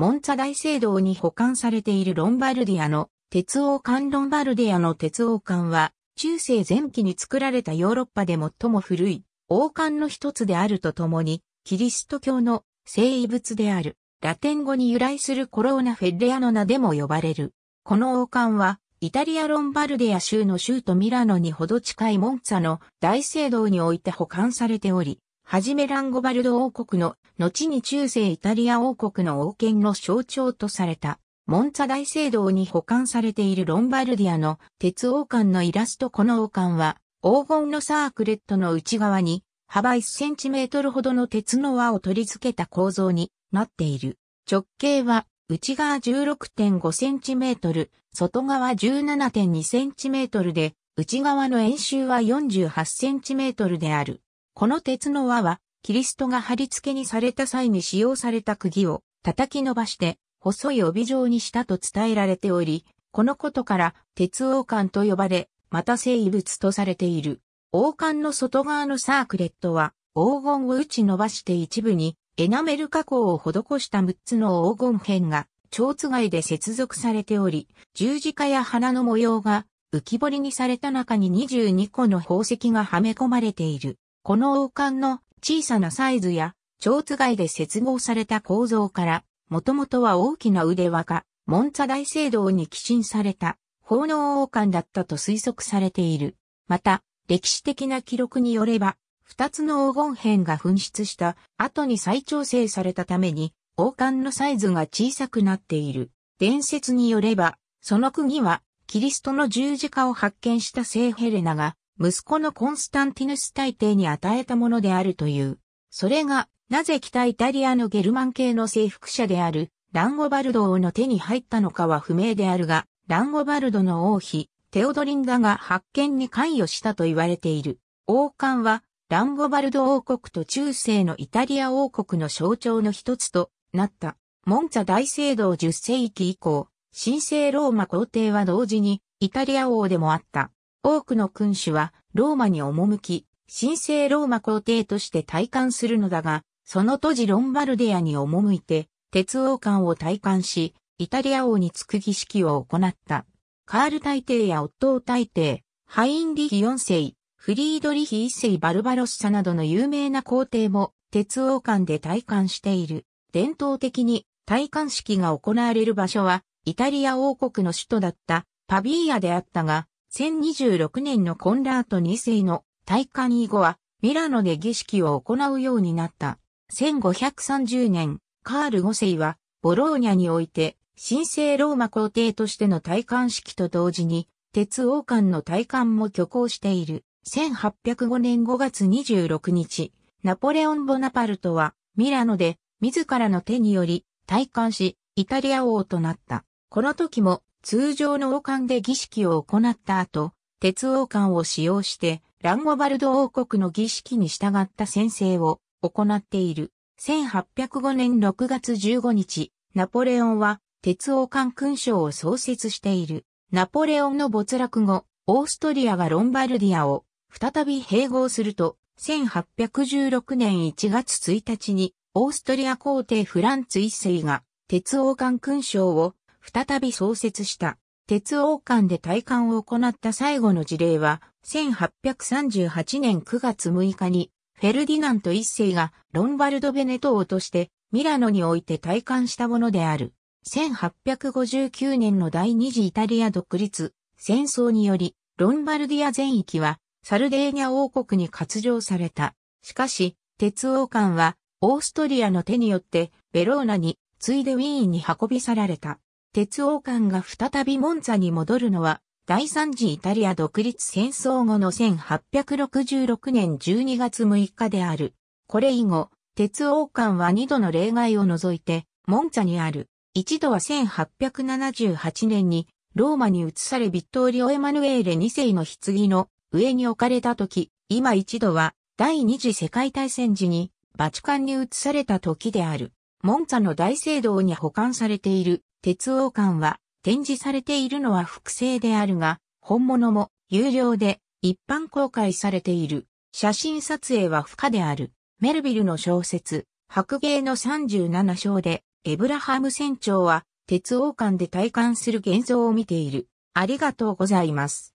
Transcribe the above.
モンツァ大聖堂に保管されているロンバルディアの鉄王冠ロンバルディアの鉄王冠は、中世前期に作られたヨーロッパで最も古い王冠の一つであるとともに、キリスト教の聖遺物である、ラテン語に由来するコローナ・フェッレアの名でも呼ばれる。この王冠は、イタリア・ロンバルディア州の州都ミラノにほど近いモンツァの大聖堂において保管されており、はじめランゴバルド王国の、後に中世イタリア王国の王権の象徴とされた、モンツァ大聖堂に保管されているロンバルディアの鉄王冠のイラストこの王冠は、黄金のサークレットの内側に、幅1センチメートルほどの鉄の輪を取り付けた構造になっている。直径は、内側16.5センチメートル、外側17.2センチメートルで、内側の円周は48センチメートルである。この鉄の輪は、キリストが貼り付けにされた際に使用された釘を叩き伸ばして、細い帯状にしたと伝えられており、このことから鉄王冠と呼ばれ、また聖遺物とされている。王冠の外側のサークレットは、黄金を打ち伸ばして一部にエナメル加工を施した6つの黄金片が、蝶つがいで接続されており、十字架や花の模様が浮き彫りにされた中に22個の宝石がはめ込まれている。この王冠の小さなサイズや、蝶津いで接合された構造から、もともとは大きな腕輪が、モンツァ大聖堂に寄進された、奉納王冠だったと推測されている。また、歴史的な記録によれば、二つの黄金片が紛失した後に再調整されたために、王冠のサイズが小さくなっている。伝説によれば、その釘は、キリストの十字架を発見した聖ヘレナが、息子のコンスタンティヌス大帝に与えたものであるという。それが、なぜ北イタリアのゲルマン系の征服者である、ランゴバルド王の手に入ったのかは不明であるが、ランゴバルドの王妃、テオドリンダが発見に関与したと言われている。王冠は、ランゴバルド王国と中世のイタリア王国の象徴の一つとなった。モンツァ大聖堂10世紀以降、神聖ローマ皇帝は同時にイタリア王でもあった。多くの君主はローマに赴き、神聖ローマ皇帝として体感するのだが、その当時ロンバルディアに赴いて、鉄王冠を体感し、イタリア王に着く儀式を行った。カール大帝やオットー大帝、ハインリヒ四世、フリードリヒ一世バルバロッサなどの有名な皇帝も鉄王冠で体感している。伝統的に体感式が行われる場所はイタリア王国の首都だったパビーアであったが、1026年のコンラート2世の戴冠以後は、ミラノで儀式を行うようになった。1530年、カール5世は、ボローニャにおいて、神聖ローマ皇帝としての戴冠式と同時に、鉄王冠の戴冠も挙行している。1805年5月26日、ナポレオン・ボナパルトは、ミラノで、自らの手により、戴冠し、イタリア王となった。この時も、通常の王冠で儀式を行った後、鉄王冠を使用して、ランゴバルド王国の儀式に従った宣誓を行っている。1805年6月15日、ナポレオンは鉄王冠勲章を創設している。ナポレオンの没落後、オーストリアがロンバルディアを再び併合すると、1816年1月1日にオーストリア皇帝フランツ一世が鉄王冠勲章を再び創設した。鉄王館で体感を行った最後の事例は、1838年9月6日に、フェルディナント一世がロンバルド・ベネト王として、ミラノにおいて体感したものである。1859年の第二次イタリア独立、戦争により、ロンバルディア全域は、サルデーニャ王国に割譲された。しかし、鉄王館は、オーストリアの手によって、ベローナに、ついでウィーンに運び去られた。鉄王館が再びモンツァに戻るのは、第三次イタリア独立戦争後の1866年12月6日である。これ以後、鉄王館は二度の例外を除いて、モンツァにある。一度は1878年に、ローマに移されビットーリオ・エマヌエーレ2世の棺の上に置かれた時、今一度は第二次世界大戦時にバチカンに移された時である。モンツァの大聖堂に保管されている鉄王冠は展示されているのは複製であるが、本物も有料で一般公開されている。写真撮影は不可である。メルビルの小説、白芸の37章で、エブラハム船長は、鉄王冠で体感する現像を見ている。ありがとうございます。